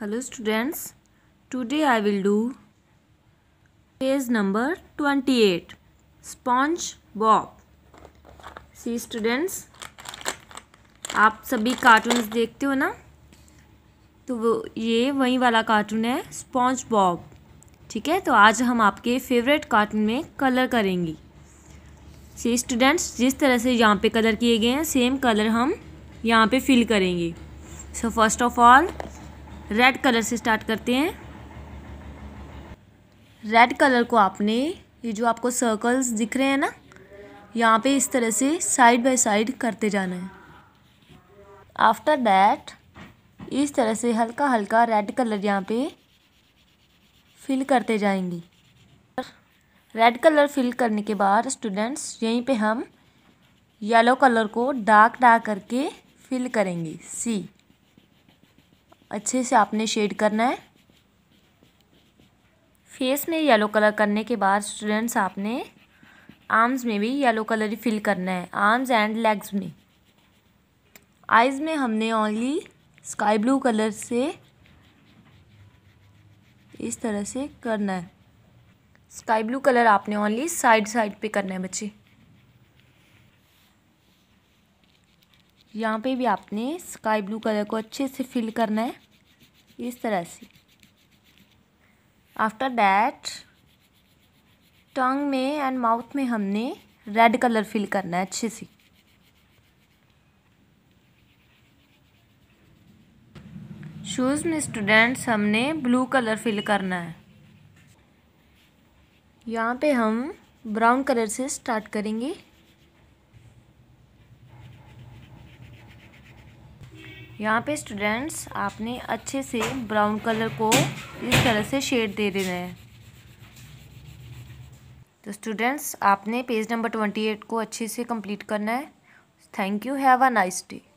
hello students today I will do page number twenty eight SpongeBob see students आप सभी cartoons देखते हो ना तो वो ये वही वाला कार्टून है स्पॉन्ज बॉब ठीक है तो आज हम आपके फेवरेट कार्टून में कलर करेंगी सी स्टूडेंट्स जिस तरह से यहाँ पे कलर किए गए हैं सेम कलर हम यहाँ पे फिल करेंगे so first of all red colour से स्टार्ट करते हैं रेड कलर को आपने ये जो आपको सर्कल्स दिख रहे हैं ना यहाँ पे इस तरह से साइड बाय साइड करते जाना है आफ्टर दैट इस तरह से हल्का हल्का रेड कलर यहाँ पे फिल करते जाएंगे रेड कलर फिल करने के बाद स्टूडेंट्स यहीं पे हम येलो कलर को डार्क डार्क करके फिल करेंगे सी अच्छे से आपने शेड करना है फेस में येलो कलर करने के बाद स्टूडेंट्स आपने आर्म्स में भी येलो कलर ही फिल करना है आर्म्स एंड लेग्स में आइज़ में हमने ओनली स्काई ब्लू कलर से इस तरह से करना है स्काई ब्लू कलर आपने ओनली साइड साइड पे करना है बच्चे यहाँ पे भी आपने स्काई ब्लू कलर को अच्छे से फिल करना है इस तरह से आफ्टर दैट टंग में एंड माउथ में हमने रेड कलर फिल करना है अच्छे से शूज़ में स्टूडेंट्स हमने ब्लू कलर फिल करना है यहाँ पे हम ब्राउन कलर से स्टार्ट करेंगे यहाँ पे स्टूडेंट्स आपने अच्छे से ब्राउन कलर को इस तरह से शेड दे देना है तो स्टूडेंट्स आपने पेज नंबर ट्वेंटी एट को अच्छे से कंप्लीट करना है thank you have a nice day